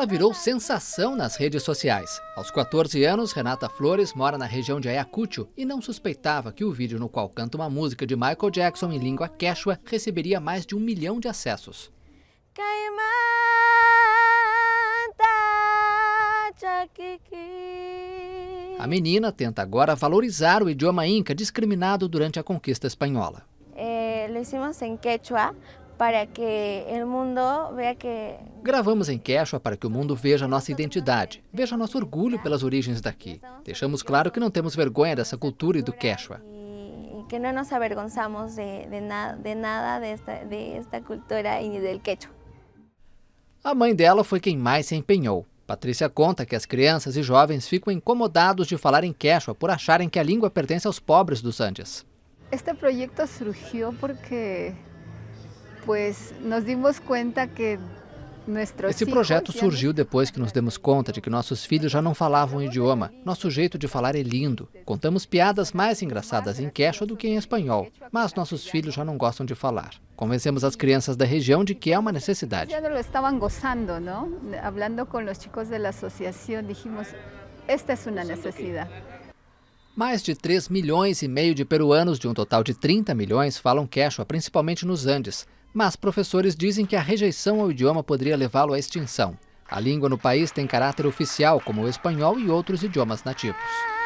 ela virou sensação nas redes sociais. Aos 14 anos, Renata Flores mora na região de Ayacucho e não suspeitava que o vídeo no qual canta uma música de Michael Jackson em língua quechua receberia mais de um milhão de acessos. A menina tenta agora valorizar o idioma inca discriminado durante a conquista espanhola. Eh, hicimos en quechua para que o mundo veja que. Gravamos em Quechua para que o mundo veja nossa identidade, veja nosso orgulho pelas origens daqui. Deixamos claro que não temos vergonha dessa cultura e do Quechua. E que não nos avergonzamos de, de, na, de nada desta, desta cultura e do Quechua. A mãe dela foi quem mais se empenhou. Patrícia conta que as crianças e jovens ficam incomodados de falar em Quechua por acharem que a língua pertence aos pobres dos Andes. Este projeto surgiu porque esse projeto surgiu depois que nos demos conta de que nossos filhos já não falavam o idioma. Nosso jeito de falar é lindo. Contamos piadas mais engraçadas em quechua do que em espanhol, mas nossos filhos já não gostam de falar. Convencemos as crianças da região de que é uma necessidade. estavam gozando, não? Falando com os chicos da associação, dijimos, esta é uma necessidade. Mais de 3 milhões e meio de peruanos, de um total de 30 milhões, falam quechua, principalmente nos Andes mas professores dizem que a rejeição ao idioma poderia levá-lo à extinção. A língua no país tem caráter oficial, como o espanhol e outros idiomas nativos.